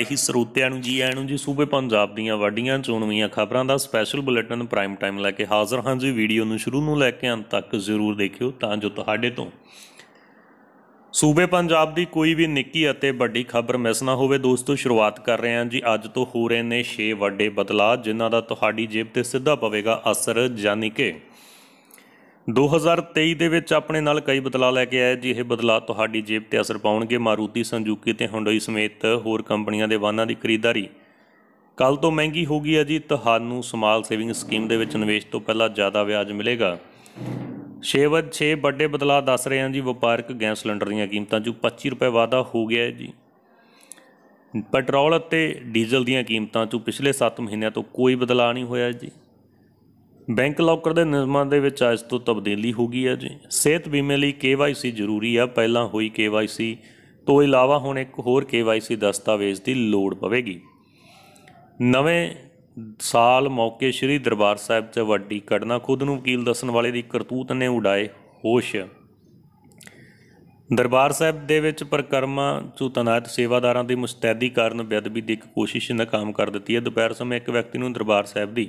ਇਹੀ ਸਰੋਤਿਆਂ ਨੂੰ ਜੀ ਆਇਆਂ ਨੂੰ ਜੀ ਸੂਬੇ ਪੰਜਾਬ ਦੀਆਂ ਵੱਡੀਆਂ ਚੋਣਵੀਆਂ ਖਬਰਾਂ ਦਾ ਸਪੈਸ਼ਲ ਬੁਲੇਟਿਨ ਪ੍ਰਾਈਮ ਟਾਈਮ ਲੈ ਕੇ ਹਾਜ਼ਰ ਹਾਂ ਜੀ ਵੀਡੀਓ ਨੂੰ ਸ਼ੁਰੂ ਨੂੰ ਲੈ ਕੇ ਅੰਤ ਤੱਕ ਜ਼ਰੂਰ ਦੇਖਿਓ ਤਾਂ ਜੋ ਤੁਹਾਡੇ ਤੋਂ ਸੂਬੇ ਪੰਜਾਬ ਦੀ ਕੋਈ ਵੀ ਨਿੱਕੀ ਅਤੇ ਵੱਡੀ ਖਬਰ ਮਿਸ ਨਾ ਹੋਵੇ ਦੋਸਤੋ ਸ਼ੁਰੂਆਤ ਕਰ ਰਹੇ ਹਾਂ ਜੀ ਅੱਜ ਤੋਂ ਹੋ ਰਹੇ ਨੇ 6 ਵੱਡੇ ਬਦਲਾਅ ਜਿਨ੍ਹਾਂ ਦਾ ਤੁਹਾਡੀ ਜੇਬ ਤੇ ਸਿੱਧਾ ਪਵੇਗਾ ਅਸਰ ਜਾਨੀ ਕਿ 2023 ਦੇ ਵਿੱਚ ਆਪਣੇ ਨਾਲ ਕਈ ਬਦਲਾਅ ਲੈ ਕੇ ਆਇਆ ਜੀ ਇਹ ਬਦਲਾਅ ਤੁਹਾਡੀ ਜੇਬ ਤੇ ਅਸਰ ਪਾਉਣਗੇ ਮਾਰੂਤੀ ਸੰਜੂਕੀ ਤੇ ਹੁੰਡਈ ਸਮੇਤ ਹੋਰ ਕੰਪਨੀਆਂ ਦੇ ਵਾਹਨਾਂ ਦੀ ਖਰੀਦਦਾਰੀ ਕੱਲ ਤੋਂ ਮਹਿੰਗੀ ਹੋ ਗਈ ਹੈ ਜੀ ਤੁਹਾਨੂੰ ਸਮਾਲ ਸੇਵਿੰਗ ਸਕੀਮ ਦੇ ਵਿੱਚ ਨਿਵੇਸ਼ ਤੋਂ ਪਹਿਲਾਂ ਜ਼ਿਆਦਾ ਵਿਆਜ ਮਿਲੇਗਾ 6 ਵੱਡੇ ਬਦਲਾਅ ਦੱਸ ਰਹੇ ਹਾਂ ਜੀ ਵਪਾਰਕ ਗੈਸ ਸਿਲੰਡਰ ਦੀਆਂ ਕੀਮਤਾਂ 'ਚ 25 ਰੁਪਏ ਵਾਧਾ ਹੋ ਗਿਆ ਹੈ ਜੀ ਪੈਟਰੋਲ ਅਤੇ ਡੀਜ਼ਲ ਦੀਆਂ ਕੀਮਤਾਂ 'ਚ ਪਿਛਲੇ 7 ਮਹੀਨਿਆਂ ਤੋਂ ਕੋਈ ਬਦਲਾਅ ਨਹੀਂ ਹੋਇਆ ਜੀ ਬੈਂਕ ਲੋਕਰ ਦੇ ਨਿਯਮਾਂ ਦੇ ਵਿੱਚ ਅੱਜ ਤੋਂ ਤਬਦੀਲੀ ਹੋ ਗਈ ਹੈ ਜੀ ਸਿਹਤ ਬੀਮੇ ਲਈ KYC ਜ਼ਰੂਰੀ ਆ ਪਹਿਲਾਂ ਹੋਈ KYC ਤੋਂ ਇਲਾਵਾ ਹੁਣ ਇੱਕ ਹੋਰ KYC ਦਸਤਾਵੇਜ਼ ਦੀ ਲੋੜ ਪਵੇਗੀ ਨਵੇਂ ਸਾਲ ਮੌਕੇ ਸ੍ਰੀ ਦਰਬਾਰ ਸਾਹਿਬ 'ਚ ਵੱਡੀ ਕੜਨਾ ਖੁਦ ਨੂੰ ਵਕੀਲ ਦੱਸਣ ਵਾਲੇ ਦੀ ਕਰਤੂਤ ਨੇ ਉਡਾਏ ਹੋਸ਼ ਦਰਬਾਰ ਸਾਹਿਬ ਦੇ ਵਿੱਚ ਪ੍ਰਕਰਮਾਂ ਚੋਂ ਸੇਵਾਦਾਰਾਂ ਦੀ ਮੁਸਤੈਦੀ ਕਾਰਨ ਬੇਅਦਬੀ ਦੀ ਇੱਕ ਕੋਸ਼ਿਸ਼ ਨਾਕਾਮ ਕਰ ਦਿੱਤੀ ਹੈ ਦੁਪਹਿਰ ਸਮੇਂ ਇੱਕ ਵਿਅਕਤੀ ਨੂੰ ਦਰਬਾਰ ਸਾਹਿਬ ਦੀ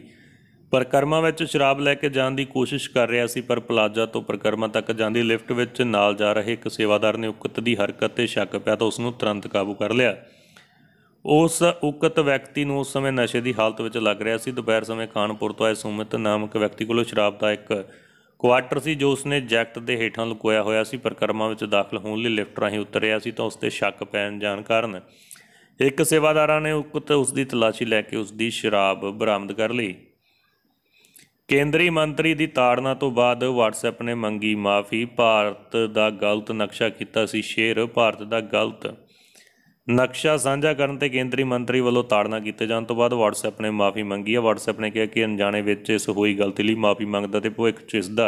ਪਰਕਰਮਾ ਵਿੱਚ ਸ਼ਰਾਬ ਲੈ ਕੇ ਜਾਣ ਦੀ ਕੋਸ਼ਿਸ਼ ਕਰ ਰਿਹਾ ਸੀ ਪਰ ਪਲਾਜ਼ਾ ਤੋਂ ਪਰਕਰਮਾ ਤੱਕ ਜਾਂਦੀ ਲਿਫਟ ਵਿੱਚ ਨਾਲ ਜਾ ਰਹੇ ਇੱਕ ਸੇਵਾਦਾਰ ਨੇ ਉਕਤ ਦੀ ਹਰਕਤ ਤੇ ਸ਼ੱਕ ਪਿਆ ਤਾਂ ਉਸ ਨੂੰ ਤੁਰੰਤ ਕਾਬੂ ਕਰ ਲਿਆ ਉਸ ਉਕਤ ਵਿਅਕਤੀ ਨੂੰ ਉਸ ਸਮੇਂ ਨਸ਼ੇ ਦੀ ਹਾਲਤ ਵਿੱਚ ਲੱਗ ਰਿਹਾ ਸੀ ਦੁਪਹਿਰ ਸਮੇਂ ਖਾਨਪੁਰ ਤੋਂ ਆਏ ਸੁਮਿਤ ਨਾਮਕ ਵਿਅਕਤੀ ਕੋਲੋਂ ਸ਼ਰਾਬ ਦਾ ਇੱਕ ਕੁਆਟਰ ਸੀ ਜੋ ਉਸਨੇ ਜੈਕਟ ਦੇ ਹੇਠਾਂ ਲੁਕੋਇਆ ਹੋਇਆ ਸੀ ਪਰਕਰਮਾ ਵਿੱਚ ਦਾਖਲ ਹੋਣ ਲਈ ਲਿਫਟ ਰਾਹੀਂ ਉਤਰ ਰਿਹਾ ਸੀ ਤਾਂ ਉਸ ਤੇ ਸ਼ੱਕ ਪੈਣ ਜਾਣ ਕਾਰਨ ਇੱਕ ਸੇਵਾਦਾਰਾਂ ਨੇ ਉਕਤ ਉਸ ਦੀ ਤਲਾਸ਼ੀ ਲੈ ਕੇ ਉਸ ਦੀ ਸ਼ਰਾਬ ਬਰਾਮਦ ਕਰ ਲਈ ਕੇਂਦਰੀ ਮੰਤਰੀ ਦੀ ਤਾੜਨਾ ਤੋਂ ਬਾਅਦ WhatsApp ਨੇ ਮੰਗੀ ਮਾਫੀ ਭਾਰਤ ਦਾ ਗਲਤ ਨਕਸ਼ਾ ਕੀਤਾ ਸੀ ਸ਼ੇਅਰ ਭਾਰਤ ਦਾ ਗਲਤ ਨਕਸ਼ਾ ਸਾਂਝਾ ਕਰਨ ਤੇ ਕੇਂਦਰੀ ਮੰਤਰੀ ਵੱਲੋਂ ਤਾੜਨਾ ਕੀਤੇ ਜਾਣ ਤੋਂ ਬਾਅਦ WhatsApp ਨੇ ਮਾਫੀ ਮੰਗੀ ਹੈ WhatsApp ਨੇ ਕਿਹਾ ਕਿ ਅਣਜਾਣੇ ਵਿੱਚ ਇਸ ਹੋਈ ਗਲਤੀ ਲਈ ਮਾਫੀ ਮੰਗਦਾ ਤੇ ਭਵਿੱਖ ਚਿਸਦਾ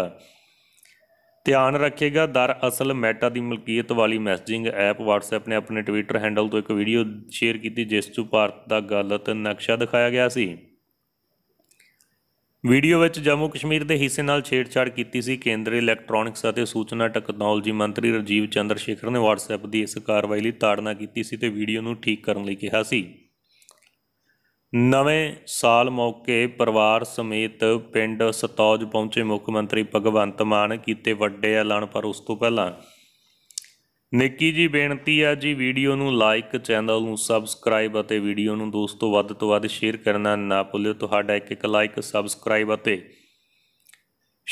ਧਿਆਨ ਰੱਖੇਗਾ ਦਰ ਅਸਲ ਮੈਟਾ ਦੀ ਮਲਕੀਅਤ ਵਾਲੀ ਮੈਸੇਜਿੰਗ ਐਪ WhatsApp ਨੇ ਆਪਣੇ ਟਵਿੱਟਰ ਹੈਂਡਲ ਤੋਂ ਇੱਕ ਵੀਡੀਓ ਸ਼ੇਅਰ ਕੀਤੀ ਜਿਸ ਤੋਂ ਭਾਰਤ ਦਾ ਗਲਤ ਨਕਸ਼ਾ ਦਿਖਾਇਆ ਗਿਆ ਸੀ ਵੀਡੀਓ ਵਿੱਚ ਜੰਮੂ ਕਸ਼ਮੀਰ ਦੇ ਹਿੱਸੇ ਨਾਲ ਛੇੜਛਾੜ ਕੀਤੀ ਸੀ ਕੇਂਦਰੀ ਇਲੈਕਟ੍ਰੋਨਿਕਸ ਅਤੇ ਸੂਚਨਾ ਟੈਕਨੋਲੋਜੀ ਮੰਤਰੀ ਰਜੀਵ ਚੰਦਰ ਸ਼ੇਖਰ ਨੇ WhatsApp ਦੀ ਇਸ ਕਾਰਵਾਈ ਲਈ ਤਾੜਨਾ ਕੀਤੀ ਸੀ ਤੇ ਵੀਡੀਓ ਨੂੰ ਠੀਕ ਕਰਨ ਲਈ ਕਿਹਾ ਸੀ ਨਵੇਂ ਸਾਲ ਮੌਕੇ ਪਰਿਵਾਰ ਸਮੇਤ ਪਿੰਡ ਸਤੌਜ ਪਹੁੰਚੇ ਮੁੱਖ ਮੰਤਰੀ ਭਗਵੰਤ ਮਾਨ ਕੀਤੇ ਵੱਡੇ ਐਲਾਨ ਪਰ ਉਸ ਤੋਂ ਪਹਿਲਾਂ ਨਿੱਕੀ ਜੀ ਬੇਨਤੀ ਆ ਜੀ ਵੀਡੀਓ ਨੂੰ ਲਾਈਕ ਚੈਨਲ ਨੂੰ ਸਬਸਕ੍ਰਾਈਬ ਅਤੇ ਵੀਡੀਓ ਨੂੰ ਦੋਸਤੋ ਵੱਧ ਤੋਂ ਵੱਧ ਸ਼ੇਅਰ ਕਰਨਾ ਨਾ ਭੁੱਲਿਓ ਤੁਹਾਡਾ ਇੱਕ ਇੱਕ ਲਾਈਕ ਸਬਸਕ੍ਰਾਈਬ ਅਤੇ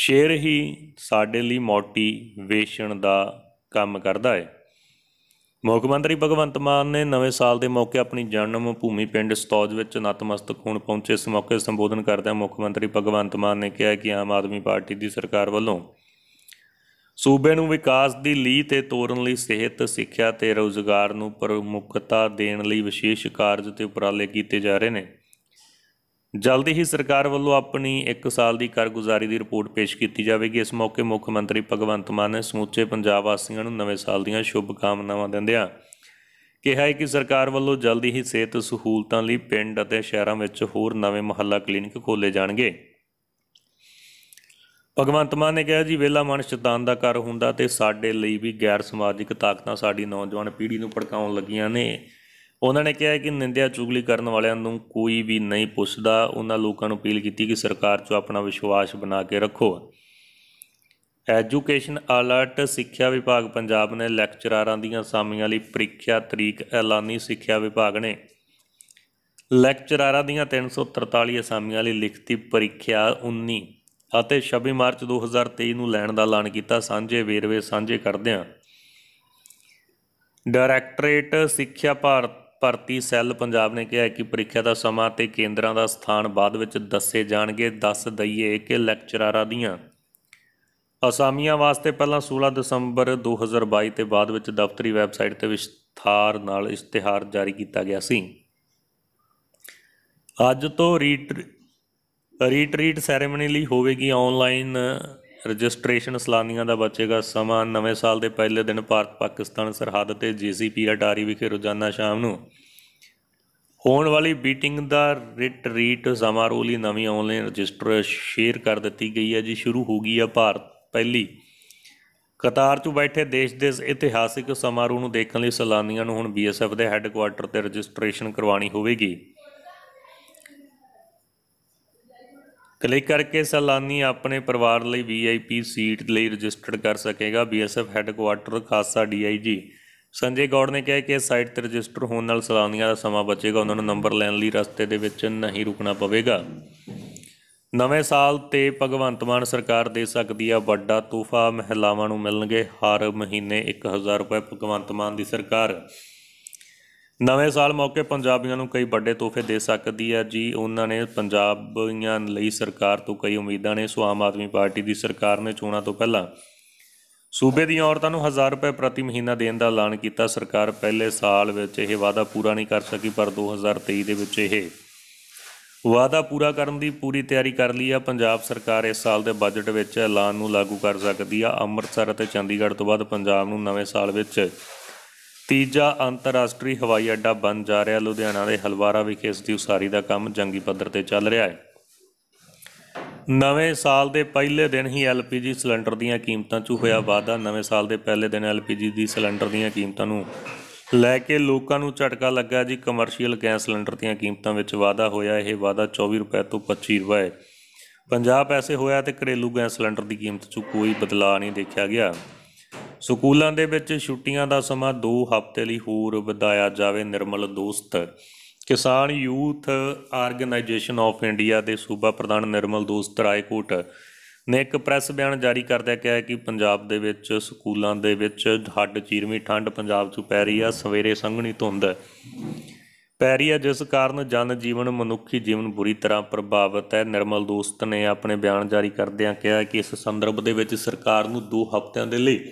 ਸ਼ੇਅਰ ਹੀ ਸਾਡੇ ਲਈ ਮੋਟੀਵੇਸ਼ਨ ਦਾ ਕੰਮ ਕਰਦਾ ਹੈ ਮੁੱਖ ਮੰਤਰੀ ਭਗਵੰਤ ਮਾਨ ਨੇ ਨਵੇਂ ਸਾਲ ਦੇ ਮੌਕੇ ਆਪਣੀ ਜਨਮ ਭੂਮੀ ਪਿੰਡ ਸਤੌਜ ਵਿੱਚ ਨਤਮਸਤਕ ਹੋਣ ਪਹੁੰਚੇ ਇਸ ਮੌਕੇ ਸੰਬੋਧਨ ਕਰਦਿਆਂ ਮੁੱਖ ਮੰਤਰੀ ਭਗਵੰਤ ਮਾਨ ਨੇ ਕਿਹਾ ਕਿ ਆਮ ਆਦਮੀ ਪਾਰਟੀ ਦੀ ਸਰਕਾਰ ਵੱਲੋਂ ਸੂਬੇ ਨੂੰ ਵਿਕਾਸ ਦੀ ਲੀਹ ਤੇ ਤੋਰਨ ਲਈ ਸਿਹਤ ਸਿੱਖਿਆ ਤੇ ਰੋਜ਼ਗਾਰ ਨੂੰ ਪ੍ਰਮੁੱਖਤਾ ਦੇਣ ਲਈ ਵਿਸ਼ੇਸ਼ ਕਾਰਜ ਤੇ ਉਪਰਾਲੇ ਕੀਤੇ ਜਾ ਰਹੇ ਨੇ ਜਲਦੀ ਹੀ ਸਰਕਾਰ ਵੱਲੋਂ ਆਪਣੀ 1 ਸਾਲ ਦੀ ਕਾਰਗੁਜ਼ਾਰੀ ਦੀ ਰਿਪੋਰਟ ਪੇਸ਼ ਕੀਤੀ ਜਾਵੇਗੀ ਇਸ ਮੌਕੇ ਮੁੱਖ ਮੰਤਰੀ ਭਗਵੰਤ ਮਾਨ ਨੇ ਸਮੁੱਚੇ ਪੰਜਾਬ ਵਾਸੀਆਂ ਨੂੰ ਨਵੇਂ ਸਾਲ ਦੀਆਂ ਸ਼ੁਭ ਕਾਮਨਾਵਾਂ ਦਿੰਦਿਆਂ ਕਿਹਾ ਹੈ ਕਿ ਸਰਕਾਰ ਵੱਲੋਂ ਜਲਦੀ ਹੀ ਸਿਹਤ ਸਹੂਲਤਾਂ ਲਈ ਪਿੰਡ ਅਤੇ ਸ਼ਹਿਰਾਂ ਵਿੱਚ ਹੋਰ ਨਵੇਂ ਮਹੱਲਾ ਕਲੀਨਿਕ ਖੋਲੇ ਜਾਣਗੇ ਭਗਵੰਤ ਮਾਨ ਨੇ ਕਿਹਾ ਜੀ ਵੇਲਾ ਮਨ ਸ਼ੈਤਾਨ ਦਾ ਘਰ ਹੁੰਦਾ ਤੇ ਸਾਡੇ ਲਈ ਵੀ ਗੈਰ ਸਮਾਜਿਕ ਤਾਕਤਾਂ ਸਾਡੀ ਨੌਜਵਾਨ ਪੀੜ੍ਹੀ ਨੂੰ ਭੜਕਾਉਣ ਲੱਗੀਆਂ ਨੇ ਉਹਨਾਂ ਨੇ ਕਿਹਾ ਕਿ ਨਿੰਦਿਆ ਚੁਗਲੀ ਕਰਨ ਵਾਲਿਆਂ ਨੂੰ ਕੋਈ ਵੀ ਨਹੀਂ ਪੁੱਛਦਾ ਉਹਨਾਂ ਲੋਕਾਂ ਨੂੰ ਅਪੀਲ ਕੀਤੀ ਕਿ ਸਰਕਾਰ 'ਚ ਆਪਣਾ ਵਿਸ਼ਵਾਸ ਬਣਾ ਕੇ ਰੱਖੋ ਐਜੂਕੇਸ਼ਨ ਅਲਰਟ ਸਿੱਖਿਆ ਵਿਭਾਗ ਪੰਜਾਬ ਨੇ ਲੈਕਚਰਾਰਾਂ ਦੀਆਂ ਸਾਮੀਆਂ ਲਈ ਪ੍ਰੀਖਿਆ ਤਰੀਕ ਐਲਾਨੀ ਸਿੱਖਿਆ ਵਿਭਾਗ ਨੇ ਲੈਕਚਰਾਰਾਂ ਦੀਆਂ 343 ਅਸਾਮੀਆਂ ਲਈ ਲਿਖਤੀ ਪ੍ਰੀਖਿਆ 19 ਅਤੇ 26 ਮਾਰਚ 2023 ਨੂੰ ਲੈਣ ਦਾ ਐਲਾਨ ਕੀਤਾ ਸਾਂਝੇ ਵੇਰਵੇ ਸਾਂਝੇ ਕਰਦੇ ਹਾਂ ਡਾਇਰੈਕਟੋਰੇਟ ਸਿੱਖਿਆ ਭਾਰਤ ਭਰਤੀ ਸੈੱਲ ਪੰਜਾਬ ਨੇ ਕਿਹਾ ਕਿ ਪ੍ਰੀਖਿਆ ਦਾ ਸਮਾਂ ਤੇ ਕੇਂਦਰਾਂ ਦਾ ਸਥਾਨ ਬਾਅਦ ਵਿੱਚ ਦੱਸੇ ਜਾਣਗੇ ਦੱਸ ਦਈਏ ਕਿ ਲੈਕਚਰਾਰਾਂ ਦੀਆਂ ਅਸਾਮੀਆਂ ਵਾਸਤੇ ਪਹਿਲਾਂ 16 ਦਸੰਬਰ 2022 ਤੇ ਬਾਅਦ ਵਿੱਚ ਦਫ਼ਤਰੀ ਵੈਬਸਾਈਟ ਤੇ ਵਿਸਥਾਰ ਨਾਲ ਇਸ਼ਤਿਹਾਰ ਜਾਰੀ ਕੀਤਾ ਗਿਆ ਸੀ ਅੱਜ ਤੋਂ ਰੀਟਰੀਟ ਸੈਰੇਮਨੀ ਲਈ ਹੋਵੇਗੀ ਆਨਲਾਈਨ ਰਜਿਸਟ੍ਰੇਸ਼ਨ ਸਲਾਨੀਆਂ ਦਾ ਬਚੇਗਾ ਸਮਾਂ ਨਵੇਂ ਸਾਲ ਦੇ ਪਹਿਲੇ ਦਿਨ ਭਾਰਤ ਪਾਕਿਸਤਾਨ ਸਰਹੱਦ ਤੇ ਜੀਸੀਪੀ ਅਟਾਰੀ ਵਿਖੇ ਰੋਜ਼ਾਨਾ ਸ਼ਾਮ ਨੂੰ ਹੋਣ ਵਾਲੀ ਬੀਟਿੰਗ ਦਾ ਰਿਟਰੀਟ ਸਮਾਰੋਹ ਲਈ ਨਵੀਂ ਆਨਲਾਈਨ ਰਜਿਸਟਰ ਸ਼ੇਅਰ ਕਰ ਦਿੱਤੀ ਗਈ ਹੈ ਜੀ ਸ਼ੁਰੂ ਹੋ ਗਈ ਹੈ ਭਾਰਤ ਪਹਿਲੀ ਕਤਾਰ 'ਚ ਬੈਠੇ ਦੇਸ਼ ਦੇ ਇਤਿਹਾਸਿਕ ਸਮਾਰੋਹ ਨੂੰ ਦੇਖਣ ਲਈ ਸਲਾਨੀਆਂ ਨੂੰ ਹੁਣ ਬੀਐਸਐਫ ਦੇ ਹੈੱਡਕੁਆਰਟਰ ਤੇ ਰਜਿਸਟ੍ਰੇਸ਼ਨ ਕਰਵਾਣੀ ਹੋਵੇਗੀ ਕਲਿੱਕ ਕਰਕੇ ਸਲਾਨੀ ਆਪਣੇ ਪਰਿਵਾਰ ਲਈ ਵੀਆਈਪੀ ਸੀਟ ਲਈ ਰਜਿਸਟਰ ਕਰ ਸਕੇਗਾ BSF headquarter Khasa DIG Sanjay Gaur ਨੇ ਕਿਹਾ ਕਿ ਇਸ ਸਾਈਟ ਤੇ ਰਜਿਸਟਰ ਹੋਣ ਨਾਲ ਸਲਾਨੀਆਂ ਦਾ ਸਮਾਂ ਬਚੇਗਾ ਉਹਨਾਂ ਨੂੰ ਨੰਬਰ ਲੈਣ ਲਈ ਰਸਤੇ ਦੇ ਵਿੱਚ ਨਹੀਂ ਰੁਕਣਾ ਪਵੇਗਾ ਨਵੇਂ ਸਾਲ ਤੇ ਭਗਵੰਤ ਮਾਨ ਸਰਕਾਰ ਦੇ ਸਕਦੀ ਆ ਵੱਡਾ ਤੋਹਫਾ ਮਹਿਲਾਵਾਂ ਨੂੰ ਮਿਲਣਗੇ ਹਰ ਮਹੀਨੇ 1000 ਰੁਪਏ ਭਗਵੰਤ ਮਾਨ ਦੀ ਸਰਕਾਰ ਨਵੇਂ ਸਾਲ ਮੌਕੇ ਪੰਜਾਬੀਆਂ ਨੂੰ ਕਈ ਵੱਡੇ ਤੋਹਫੇ ਦੇ ਸਕਦੀ ਹੈ ਜੀ ਉਹਨਾਂ ਨੇ ਪੰਜਾਬੀਆਂ ਲਈ ਸਰਕਾਰ ਤੋਂ ਕਈ ਉਮੀਦਾਂ ਨੇ ਸੋ ਆਮ ਆਦਮੀ ਪਾਰਟੀ ਦੀ ਸਰਕਾਰ ਨੇ ਚੋਣਾਂ ਤੋਂ ਪਹਿਲਾਂ ਸੂਬੇ ਦੀਆਂ ਔਰਤਾਂ ਨੂੰ 1000 ਰੁਪਏ ਪ੍ਰਤੀ ਮਹੀਨਾ ਦੇਣ ਦਾ ਐਲਾਨ ਕੀਤਾ ਸਰਕਾਰ ਪਹਿਲੇ ਸਾਲ ਵਿੱਚ ਇਹ ਵਾਅਦਾ ਪੂਰਾ ਨਹੀਂ ਕਰ ਸਕੀ ਪਰ 2023 ਦੇ ਵਿੱਚ ਇਹ ਵਾਅਦਾ ਪੂਰਾ ਕਰਨ ਦੀ ਪੂਰੀ ਤਿਆਰੀ ਕਰ ਲਈ ਆ ਪੰਜਾਬ ਸਰਕਾਰ ਇਸ ਸਾਲ ਦੇ ਬਜਟ ਵਿੱਚ ਐਲਾਨ ਨੂੰ ਲਾਗੂ ਕਰ ਸਕਦੀ ਆ ਅੰਮ੍ਰਿਤਸਰ ਅਤੇ ਚੰਡੀਗੜ੍ਹ ਤੋਂ ਬਾਅਦ ਪੰਜਾਬ ਨੂੰ ਨਵੇਂ ਸਾਲ ਵਿੱਚ ਤੀਜਾ ਅੰਤਰਰਾਸ਼ਟਰੀ ਹਵਾਈ ਅੱਡਾ ਬਣ ਜਾ ਰਿਹਾ ਲੁਧਿਆਣਾ ਦੇ ਹਲਵਾਰਾ ਵਿਖੇ ਇਸ ਦੀ ਉਸਾਰੀ ਦਾ ਕੰਮ ਜੰਗੀ ਪੱਧਰ ਤੇ ਚੱਲ ਰਿਹਾ ਹੈ ਨਵੇਂ ਸਾਲ ਦੇ ਪਹਿਲੇ ਦਿਨ ਹੀ ਐਲਪੀਜੀ ਸਿਲੰਡਰ ਦੀਆਂ ਕੀਮਤਾਂ 'ਚ ਹੋਇਆ ਵਾਧਾ ਨਵੇਂ ਸਾਲ ਦੇ ਪਹਿਲੇ ਦਿਨ ਐਲਪੀਜੀ ਦੀ ਸਿਲੰਡਰ ਦੀਆਂ ਕੀਮਤਾਂ ਨੂੰ ਲੈ ਕੇ ਲੋਕਾਂ ਨੂੰ ਝਟਕਾ ਲੱਗਾ ਜੀ ਕਮਰਸ਼ੀਅਲ ਗੈਸ ਸਿਲੰਡਰ ਦੀਆਂ ਕੀਮਤਾਂ ਵਿੱਚ ਵਾਧਾ ਹੋਇਆ ਇਹ ਵਾਧਾ 24 ਰੁਪਏ ਤੋਂ 25 ਰੁਪਏ 50 ਪੈਸੇ ਹੋਇਆ ਤੇ ਘਰੇਲੂ ਗੈਸ ਸਿਲੰਡਰ ਦੀ ਕੀਮਤ 'ਚ ਕੋਈ ਬਦਲਾਅ ਨਹੀਂ ਦੇਖਿਆ ਗਿਆ ਸਕੂਲਾਂ ਦੇ ਵਿੱਚ ਛੁੱਟੀਆਂ ਦਾ ਸਮਾਂ 2 ਹਫ਼ਤੇ ਲਈ ਹੋਰ ਵਧਾਇਆ ਜਾਵੇ ਨਿਰਮਲ ਦੋਸਤ ਕਿਸਾਨ ਯੂਥ ਆਰਗੇਨਾਈਜੇਸ਼ਨ ਆਫ ਇੰਡੀਆ ਦੇ ਸੂਬਾ ਪ੍ਰਧਾਨ ਨਿਰਮਲ ਦੋਸਤ ਰਾਏਕੋਟ ਨੇ ਇੱਕ ਪ੍ਰੈਸ ਬਿਆਨ ਜਾਰੀ ਕਰਦਿਆਂ ਕਿਹਾ ਕਿ ਪੰਜਾਬ ਦੇ ਵਿੱਚ ਸਕੂਲਾਂ ਦੇ ਵਿੱਚ ਹੱਡ ਚੀਰਵੀਂ ਠੰਡ ਪੰਜਾਬ 'ਚ ਪੈ ਰਹੀ ਆ ਸਵੇਰੇ ਸੰਘਣੀ ਧੁੰਦ ਪੈ ਰਹੀ ਹੈ ਜਿਸ ਕਾਰਨ ਜਨ ਜੀਵਨ ਮਨੁੱਖੀ ਜੀਵਨ ਬੁਰੀ ਤਰ੍ਹਾਂ ਪ੍ਰਭਾਵਿਤ ਹੈ ਨਿਰਮਲ ਦੋਸਤ ਨੇ ਆਪਣੇ ਬਿਆਨ ਜਾਰੀ ਕਰਦਿਆਂ ਕਿਹਾ ਕਿ ਇਸ ਸੰਦਰਭ ਦੇ ਵਿੱਚ ਸਰਕਾਰ ਨੂੰ 2 ਹਫ਼ਤਿਆਂ ਦੇ ਲਈ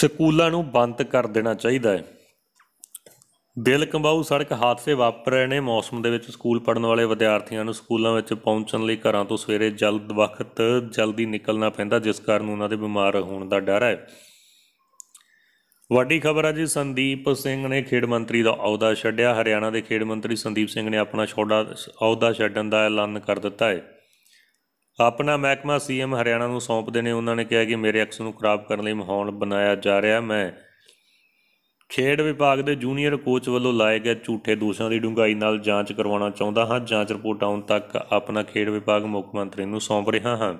ਸਕੂਲਾਂ ਨੂੰ ਬੰਦ ਕਰ ਦੇਣਾ ਚਾਹੀਦਾ ਹੈ ਦਿਲ ਕੰਬਾਉ ਸੜਕ ਹਾਦਸੇ ਵਾਪਰ ਰਹੇ ਨੇ ਮੌਸਮ ਦੇ ਵਿੱਚ ਸਕੂਲ ਪੜਨ ਵਾਲੇ ਵਿਦਿਆਰਥੀਆਂ ਨੂੰ ਸਕੂਲਾਂ ਵਿੱਚ ਪਹੁੰਚਣ ਲਈ ਘਰਾਂ ਤੋਂ ਸਵੇਰੇ ਜਲਦ ਵਕਤ ਜਲਦੀ ਨਿਕਲਣਾ ਪੈਂਦਾ ਜਿਸ ਕਾਰਨ ਉਹਨਾਂ ਦੇ ਬਿਮਾਰ ਹੋਣ ਦਾ ਡਰ ਹੈ ਵੱਡੀ ਖਬਰ ਹੈ ਜੀ ਸੰਦੀਪ ਸਿੰਘ ਨੇ ਖੇਡ ਮੰਤਰੀ ਦਾ ਅਹੁਦਾ ਛੱਡਿਆ ਹਰਿਆਣਾ ਦੇ ਖੇਡ ਮੰਤਰੀ ਸੰਦੀਪ ਸਿੰਘ ਨੇ ਆਪਣਾ ਛੋੜਾ ਅਹੁਦਾ ਛੱਡਣ ਦਾ ਐਲਾਨ ਕਰ ਦਿੱਤਾ ਹੈ ਆਪਣਾ ਮਹਿਕਮਾ ਸੀਐਮ ਹਰਿਆਣਾ ਨੂੰ ਸੌਂਪਦੇ ਨੇ ਉਹਨਾਂ ਨੇ ਕਿਹਾ ਕਿ ਮੇਰੇ ਐਕਸ ਨੂੰ ਖਰਾਬ ਕਰਨ ਲਈ ਮਾਹੌਲ ਬਣਾਇਆ ਜਾ ਰਿਹਾ ਮੈਂ ਖੇਡ ਵਿਭਾਗ ਦੇ ਜੂਨੀਅਰ ਕੋਚ ਵੱਲੋਂ ਲਾਏ ਗਏ ਝੂਠੇ ਦੋਸ਼ਾਂ ਦੀ ਡੂੰਘਾਈ ਨਾਲ ਜਾਂਚ ਕਰਵਾਉਣਾ ਚਾਹੁੰਦਾ ਹਾਂ ਜਾਂਚ ਰਿਪੋਰਟ ਆਉਣ ਤੱਕ ਆਪਣਾ ਖੇਡ ਵਿਭਾਗ ਮੁੱਖ ਮੰਤਰੀ ਨੂੰ ਸੌਂਪ ਰਿਹਾ ਹਾਂ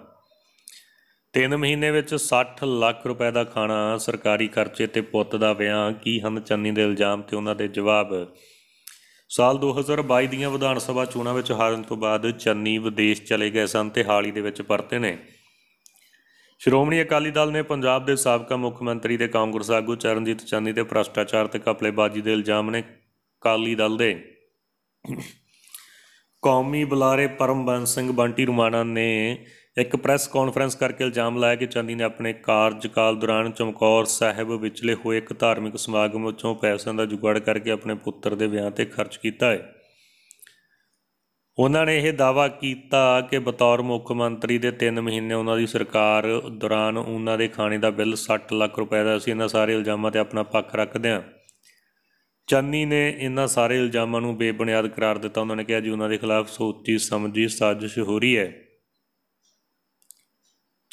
ਤਿੰਨ ਮਹੀਨੇ ਵਿੱਚ 60 ਲੱਖ ਰੁਪਏ ਦਾ ਖਾਣਾ ਸਰਕਾਰੀ ਖਰਚੇ ਤੇ ਪੁੱਤ ਦਾ ਵਿਆਹ ਕੀ ਹਨ ਚੰਨੀ ਦੇ ਇਲਜ਼ਾਮ ਤੇ ਉਹਨਾਂ ਦੇ ਜਵਾਬ ਸਾਲ 2022 ਦੀਆਂ ਵਿਧਾਨ ਸਭਾ ਚੋਣਾਂ ਵਿੱਚ ਹਾਰਨ ਤੋਂ ਬਾਅਦ ਚੰਨੀ ਵਿਦੇਸ਼ ਚਲੇ ਗਏ ਸਨ ਤੇ ਹਾਲ ਹੀ ਦੇ ਵਿੱਚ ਪਰਤੇ ਨੇ ਸ਼੍ਰੋਮਣੀ ਅਕਾਲੀ ਦਲ ਨੇ ਪੰਜਾਬ ਦੇ ਸਾਬਕਾ ਮੁੱਖ ਮੰਤਰੀ ਤੇ ਕਾਂਗਰਸ ਆਗੂ ਚਰਨਜੀਤ ਚੰਨੀ ਤੇ ਭ੍ਰਸ਼ਟਾਚਾਰ ਤੇ ਕਪਲੇਬਾਜ਼ੀ ਦੇ ਇਲਜ਼ਾਮ ਨੇ ਅਕਾਲੀ ਦਲ ਦੇ ਕੌਮੀ ਬੁਲਾਰੇ ਪਰਮਬੰਸ ਸਿੰਘ ਬੰਟੀ ਰੁਮਾਣਾ ਨੇ ਇੱਕ ਪ੍ਰੈਸ ਕਾਨਫਰੰਸ ਕਰਕੇ ਇਲਜ਼ਾਮ ਲਾਇਆ ਕਿ ਚੰਨੀ ਨੇ ਆਪਣੇ ਕਾਰਜਕਾਲ ਦੌਰਾਨ ਚਮਕੌਰ ਸਾਹਿਬ ਵਿਚਲੇ ਹੋਏ ਇੱਕ ਧਾਰਮਿਕ ਸਮਾਗਮ ਵਿੱਚੋਂ ਪੈਸਿਆਂ ਦਾ ਜੁਗਾੜ ਕਰਕੇ ਆਪਣੇ ਪੁੱਤਰ ਦੇ ਵਿਆਹ ਤੇ ਖਰਚ ਕੀਤਾ ਹੈ ਉਹਨਾਂ ਨੇ ਇਹ ਦਾਵਾ ਕੀਤਾ ਕਿ ਬਤੌਰ ਮੁੱਖ ਮੰਤਰੀ ਦੇ 3 ਮਹੀਨੇ ਉਹਨਾਂ ਦੀ ਸਰਕਾਰ ਦੌਰਾਨ ਉਹਨਾਂ ਦੇ ਖਾਣੇ ਦਾ ਬਿੱਲ 60 ਲੱਖ ਰੁਪਏ ਦਾ ਸੀ ਇਹਨਾਂ ਸਾਰੇ ਇਲਜ਼ਾਮਾਂ ਤੇ ਆਪਣਾ ਪੱਖ ਰੱਖਦੇ ਆਂ। ਚੰਨੀ ਨੇ ਇਹਨਾਂ ਸਾਰੇ ਇਲਜ਼ਾਮਾਂ ਨੂੰ ਬੇਬੁਨਿਆਦ ਕਰਾਰ ਦਿੱਤਾ ਉਹਨਾਂ ਨੇ ਕਿਹਾ ਜੀ ਉਹਨਾਂ ਦੇ ਖਿਲਾਫ ਸੋਚੀ ਸਮਝੀ ਸਾਜ਼ਿਸ਼ ਹੋ ਰਹੀ ਹੈ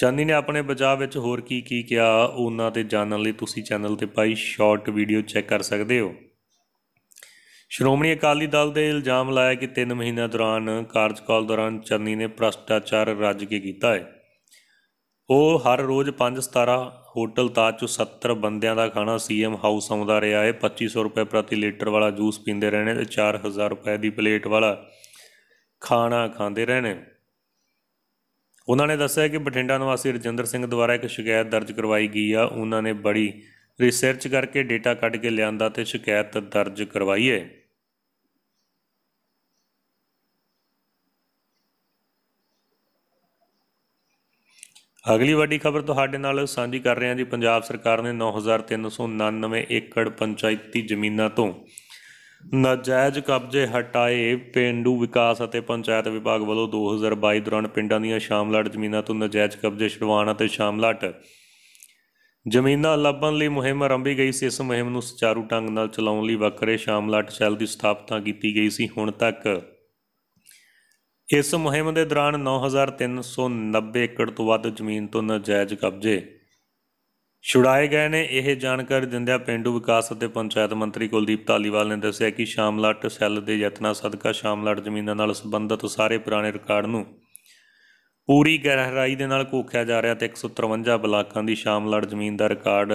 ਚਾਨੀ ਨੇ ਆਪਣੇ ਬਚਾਅ ਵਿੱਚ ਹੋਰ ਕੀ ਕੀ ਕਿਹਾ ਉਹਨਾਂ ਤੇ ਜਾਣਨ ਲਈ ਤੁਸੀਂ ਚੈਨਲ ਤੇ ਪਾਈ ਸ਼ਾਰਟ ਵੀਡੀਓ ਚੈੱਕ ਕਰ ਸਕਦੇ ਹੋ ਸ਼੍ਰੋਮਣੀ ਅਕਾਲੀ ਦਲ ਦੇ ਇਲਜ਼ਾਮ ਲਾਇਆ ਕਿ 3 ਮਹੀਨਿਆਂ ਦੌਰਾਨ ਕਾਰਜਕਾਲ ਦੌਰਾਨ ਚੰਨੀ ਨੇ ਭ੍ਰਸ਼ਟਾਚਾਰ ਰੱਜ ਕੇ ਕੀਤਾ ਹੈ ਉਹ ਹਰ ਰੋਜ਼ 5 5-17 ਹੋਟਲ ਤਾਜ ਚ 70 ਬੰਦਿਆਂ ਦਾ ਖਾਣਾ ਸੀਐਮ ਹਾਊਸ ਆਉਂਦਾ ਰਿਹਾ ਹੈ 2500 ਰੁਪਏ ਪ੍ਰਤੀ ਲੀਟਰ ਵਾਲਾ ਜੂਸ ਪੀਂਦੇ ਰਹਿਣੇ ਤੇ 4000 ਰੁਪਏ ਦੀ ਪਲੇਟ ਵਾਲਾ ਖਾਣਾ ਖਾਂਦੇ ਰਹਿਣੇ ਉਹਨਾਂ ਨੇ ਦੱਸਿਆ ਕਿ ਬਠਿੰਡਾ ਨਿਵਾਸੀ ਰਜਿੰਦਰ ਸਿੰਘ ਦੁਆਰਾ ਇੱਕ ਸ਼ਿਕਾਇਤ ਦਰਜ ਕਰਵਾਈ ਗਈ ਆ ਉਹਨਾਂ ਨੇ ਬੜੀ ਰਿਸਰਚ ਕਰਕੇ ਡਾਟਾ ਕੱਢ ਕੇ ਲਿਆਂਦਾ ਤੇ ਸ਼ਿਕਾਇਤ ਦਰਜ ਕਰਵਾਈ ਹੈ ਅਗਲੀ ਵੱਡੀ ਖਬਰ ਤੁਹਾਡੇ ਨਾਲ ਸਾਂਝੀ ਕਰ ਰਹੇ ਹਾਂ ਜੀ ਪੰਜਾਬ ਸਰਕਾਰ ਨੇ 9399 ਏਕੜ ਪੰਚਾਇਤੀ ਜ਼ਮੀਨਾਂ ਤੋਂ ਨਾਜਾਇਜ਼ ਕਬਜ਼ੇ ਹਟਾਏ ਪਿੰਡੂ ਵਿਕਾਸ ਅਤੇ ਪੰਚਾਇਤ ਵਿਭਾਗ ਵੱਲੋਂ 2022 ਦੌਰਾਨ ਪਿੰਡਾਂ ਦੀਆਂ ਸ਼ਾਮਲਾਟ ਜ਼ਮੀਨਾਂ ਤੋਂ ਨਾਜਾਇਜ਼ ਕਬਜ਼ੇ ਛੁਡਵਾਉਣ ਅਤੇ ਸ਼ਾਮਲਾਟ ਜ਼ਮੀਨਾਂ ਲੱਭਣ ਲਈ ਮੁਹਿੰਮ ਆਰੰਭੀ ਗਈ ਸੀ ਇਸ ਮੁਹਿੰਮ ਨੂੰ ਸੁਚਾਰੂ ਢੰਗ ਨਾਲ ਚਲਾਉਣ ਲਈ ਵੱਖਰੇ ਸ਼ਾਮਲਾਟ ਸੈੱਲ ਦੀ ਸਥਾਪਨਾ ਕੀਤੀ ਗਈ ਸੀ ਹੁਣ ਤੱਕ ਇਸ ਮੁਹਿੰਮ ਦੇ ਦੌਰਾਨ 9390 ਏਕੜ ਤੋਂ ਵੱਧ ਜ਼ਮੀਨ ਤੋਂ ਨਾਜਾਇਜ਼ ਕਬਜ਼ੇ ਛੁੜਾਏ ਗਏ ਨੇ ਇਹ ਜਾਣਕਾਰੀ ਦਿੰਦਿਆਂ ਪਿੰਡੂ ਵਿਕਾਸ ਅਤੇ ਪੰਚਾਇਤ ਮੰਤਰੀ ਕੁਲਦੀਪ ਤਾਲੀਵਾਲ ਨੇ ਦੱਸਿਆ ਕਿ ਸ਼ਾਮਲਾਟ ਸੈੱਲ ਦੇ ਯਤਨਾ ਸਦਕਾ ਸ਼ਾਮਲਾਟ ਜ਼ਮੀਨਾਂ ਨਾਲ ਸੰਬੰਧਿਤ ਸਾਰੇ ਪੁਰਾਣੇ ਰਿਕਾਰਡ ਨੂੰ ਪੂਰੀ ਗਹਿਰਾਈ ਦੇ ਨਾਲ ਕੋਖਿਆ ਜਾ ਰਿਹਾ ਤੇ 153 ਬਲਾਕਾਂ ਦੀ ਸ਼ਾਮਲਾਟ ਜ਼ਮੀਨ ਦਾ ਰਿਕਾਰਡ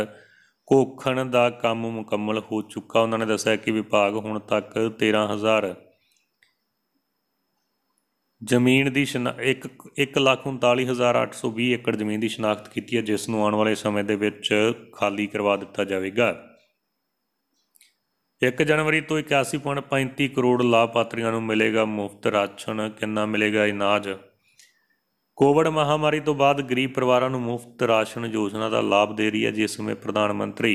ਕੋਖਣ ਦਾ ਕੰਮ ਮੁਕੰਮਲ ਹੋ ਚੁੱਕਾ ਉਹਨਾਂ ਨੇ ਦੱਸਿਆ ਕਿ ਵਿਭਾਗ ਹੁਣ ਤੱਕ 13000 ਜ਼ਮੀਨ ਦੀ ਸ਼ਨਾ 139820 ਏਕੜ ਜ਼ਮੀਨ ਦੀ ਸ਼ਨਾਖਤ ਕੀਤੀ ਹੈ ਜਿਸ ਨੂੰ ਆਉਣ ਵਾਲੇ ਸਮੇਂ ਦੇ ਵਿੱਚ ਖਾਲੀ ਕਰਵਾ ਦਿੱਤਾ ਜਾਵੇਗਾ 1 ਜਨਵਰੀ ਤੋਂ 81.35 ਕਰੋੜ ਲਾਭਪਾਤਰੀਆਂ ਨੂੰ ਮਿਲੇਗਾ ਮੁਫਤ ਰਾਸ਼ਨ ਕਿੰਨਾ ਮਿਲੇਗਾ ਇਨਾਜ ਕੋਵਿਡ ਮਹਾਮਾਰੀ ਤੋਂ ਬਾਅਦ ਗਰੀਬ ਪਰਿਵਾਰਾਂ ਨੂੰ ਮੁਫਤ ਰਾਸ਼ਨ ਯੋਜਨਾ ਦਾ ਲਾਭ ਦੇ ਰਹੀ ਹੈ ਜਿਸ ਸਮੇਂ ਪ੍ਰਧਾਨ ਮੰਤਰੀ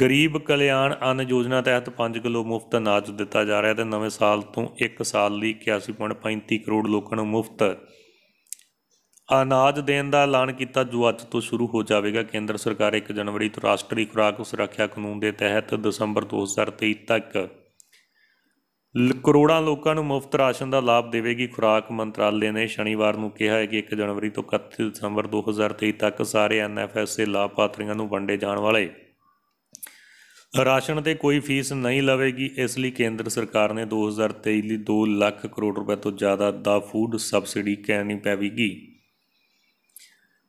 ਗਰੀਬ ਕਲਿਆਣ ਅਨ ਯੋਜਨਾ ਤਹਿਤ 5 ਕਿਲੋ ਮੁਫਤ ਅਨਾਜ ਦਿੱਤਾ ਜਾ ਰਿਹਾ ਤੇ ਨਵੇਂ ਸਾਲ ਤੋਂ 1 ਸਾਲ ਲਈ 81.35 ਕਰੋੜ ਲੋਕਾਂ ਨੂੰ ਮੁਫਤ ਅਨਾਜ ਦੇਣ ਦਾ ਐਲਾਨ ਕੀਤਾ ਜੋ ਅੱਜ ਤੋਂ ਸ਼ੁਰੂ ਹੋ ਜਾਵੇਗਾ ਕੇਂਦਰ ਸਰਕਾਰ 1 ਜਨਵਰੀ ਤੋਂ ਰਾਸ਼ਟਰੀ ਖੁਰਾਕ ਸੁਰੱਖਿਆ ਕਾਨੂੰਨ ਦੇ ਤਹਿਤ ਦਸੰਬਰ 2023 ਤੱਕ ਕਰੋੜਾਂ ਲੋਕਾਂ ਨੂੰ ਮੁਫਤ ਰਾਸ਼ਨ ਦਾ ਲਾਭ ਦੇਵੇਗੀ ਖੁਰਾਕ ਮੰਤਰਾਲੇ ਨੇ ਸ਼ਨੀਵਾਰ ਨੂੰ ਕਿਹਾ ਹੈ ਕਿ 1 ਜਨਵਰੀ ਤੋਂ 31 ਦਸੰਬਰ 2023 ਤੱਕ ਸਾਰੇ ਐਨਐਫਐਸਏ ਲਾਭਪਾਤਰੀਆਂ ਨੂੰ ਵੰਡੇ ਜਾਣ ਵਾਲੇ ਰਾਸ਼ਨ ਤੇ ਕੋਈ ਫੀਸ ਨਹੀਂ ਲਵੇਗੀ ਇਸ ਲਈ ਕੇਂਦਰ ਸਰਕਾਰ ਨੇ 2023 ਲਈ 2 ਲੱਖ ਕਰੋੜ ਰੁਪਏ ਤੋਂ ਜ਼ਿਆਦਾ ਦਾ ਫੂਡ ਸਬਸਿਡੀ ਕਹਿਣੀ ਪੈਵੇਗੀ